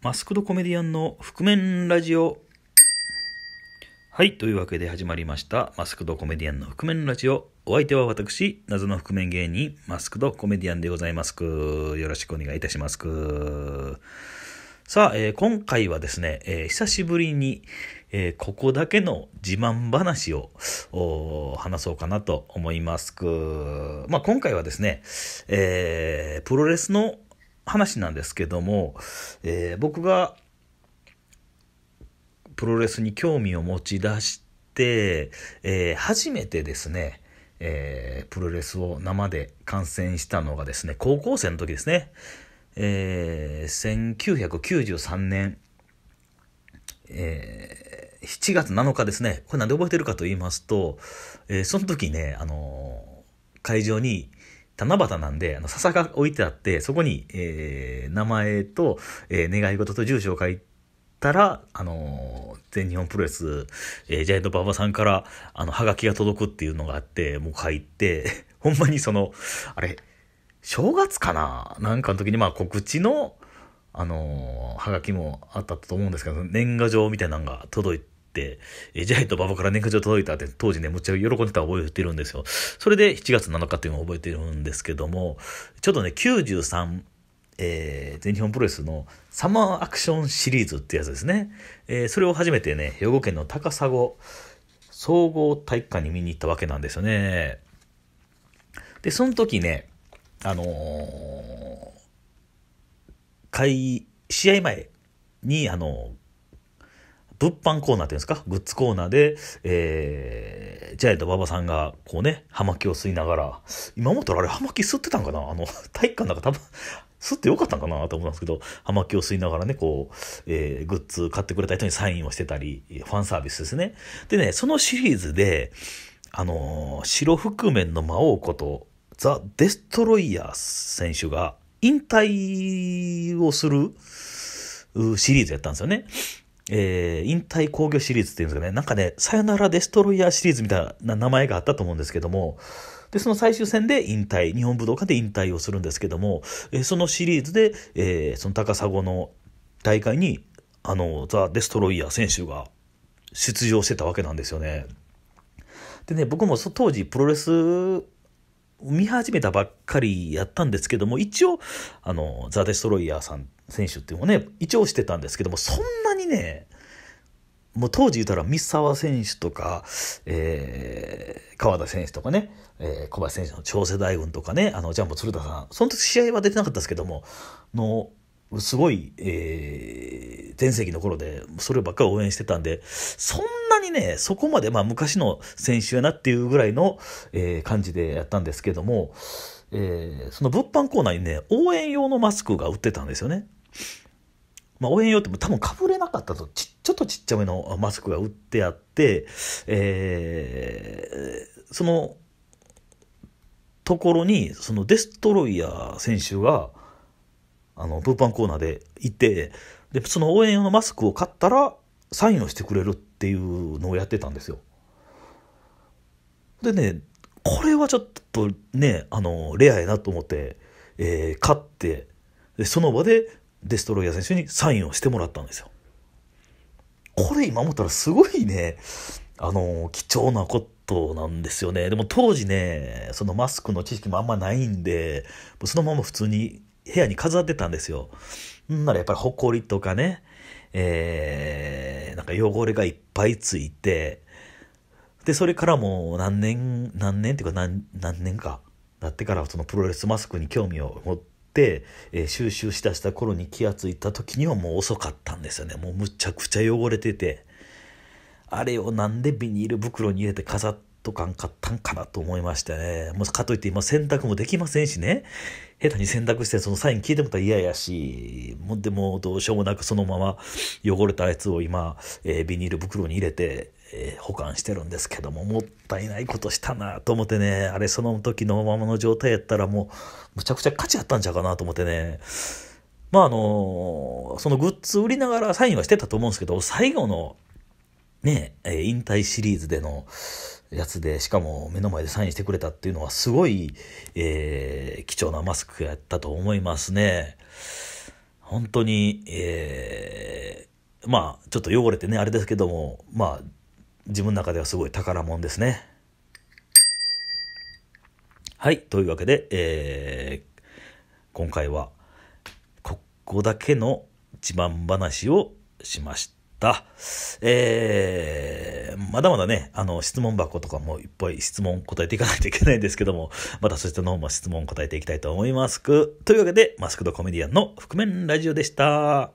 マスクドコメディアンの覆面ラジオ。はい、というわけで始まりました。マスクドコメディアンの覆面ラジオ。お相手は私、謎の覆面芸人、マスクドコメディアンでございますく。よろしくお願いいたしますく。さあ、えー、今回はですね、えー、久しぶりに、えー、ここだけの自慢話を話そうかなと思いますく。まあ、今回はですね、えー、プロレスの話なんですけども、えー、僕がプロレスに興味を持ち出して、えー、初めてですね、えー、プロレスを生で観戦したのがですね、高校生の時ですね、えー、1993年、えー、7月7日ですね、これなんで覚えてるかと言いますと、えー、その時ね、あのー、会場に七夕なんで、あの、笹が置いてあって、そこに、えー、名前と、えー、願い事と住所を書いたら、あのー、全日本プロレス、えー、ジャイアント馬バさんから、あの、はがきが届くっていうのがあって、もう書いて、ほんまにその、あれ、正月かななんかの時に、まあ、告知の、あのー、はがきもあったと思うんですけど、年賀状みたいなのが届い、えジャイとババから年賀状届いたって当時ね、むっちゃ喜んでた覚えてるんですよ。それで7月7日っていうのを覚えてるんですけども、ちょっとね、93、えー、全日本プロレスのサマーアクションシリーズってやつですね。えー、それを初めてね、兵庫県の高砂総合体育館に見に行ったわけなんですよね。で、その時ね、あのー、試合前に、あのー物販コーナーっていうんですか、グッズコーナーで、えー、ジャイアント馬場さんが、こうね、葉巻を吸いながら、今思ったらあれ葉巻吸ってたんかなあの、体育館なんか多分、吸ってよかったんかなと思ったんですけど、葉巻を吸いながらね、こう、えー、グッズ買ってくれた人にサインをしてたり、ファンサービスですね。でね、そのシリーズで、あのー、白覆面の魔王こと、ザ・デストロイヤー選手が引退をするシリーズやったんですよね。えー、引退工業シリーズっていうんですかね、なんかね、さよならデストロイヤーシリーズみたいな名前があったと思うんですけども、で、その最終戦で引退、日本武道館で引退をするんですけども、えー、そのシリーズで、えー、その高砂の大会に、あの、ザ・デストロイヤー選手が出場してたわけなんですよね。でね、僕も当時プロレス見始めたばっかりやったんですけども、一応、あの、ザ・デストロイヤーさん選手っていうのをね、一応してたんですけども、そんね、もう当時言ったら三沢選手とか、えー、川田選手とかね、えー、小林選手の長世大軍とかね、あの、ジャンボ鶴田さん、その時試合は出てなかったですけども、の、すごい、えー、前世紀の頃で、そればっかり応援してたんで、そんなにね、そこまで、まあ昔の選手やなっていうぐらいの、えー、感じでやったんですけども、えー、その物販コーナーにね、応援用のマスクが売ってたんですよね。まあ、応援用っても多分かぶれなかったとちちょっとちっちゃめのマスクが売ってあって、えー、そのところにそのデストロイヤー選手があの物販コーナーでいてでその応援用のマスクを買ったらサインをしてくれるっていうのをやってたんですよ。でねこれはちょっとねあのレアやなと思って、えー、買ってでその場でデストロイヤー選手にサインをしてもらったんですよ。これ今思ったらすごいね、あの、貴重なことなんですよね。でも当時ね、そのマスクの知識もあんまないんで、そのまま普通に部屋に飾ってたんですよ。んならやっぱりほこりとかね、えー、なんか汚れがいっぱいついて、で、それからもう何年、何年っていうか何、何年か、なってからそのプロレスマスクに興味を持って、、えー、収集しだした頃に気がついた時にはもう遅かったんですよねもうむちゃくちゃ汚れててあれをなんでビニール袋に入れて飾っとかんかったんかなと思いましてね。もうかといって今洗濯もできませんしね。下手に洗濯してそのサイン聞いてもたら嫌やし、もうでもどうしようもなくそのまま汚れたやつを今、えー、ビニール袋に入れて、えー、保管してるんですけども、もったいないことしたなと思ってね、あれその時のままの状態やったらもう、むちゃくちゃ価値あったんちゃうかなと思ってね。まああのー、そのグッズ売りながらサインはしてたと思うんですけど、最後の、ね、え引退シリーズでの、やつでしかも目の前でサインしてくれたっていうのはすごい、えー、貴重なマスクやったと思いますね。本当に、えー、まあちょっと汚れてねあれですけどもまあ自分の中ではすごい宝物ですね。はい、というわけで、えー、今回はここだけの自慢話をしました。た。えー、まだまだね、あの、質問箱とかもいっぱい質問答えていかないといけないんですけども、またそちらの方も質問答えていきたいと思います。というわけで、マスクドコメディアンの覆面ラジオでした。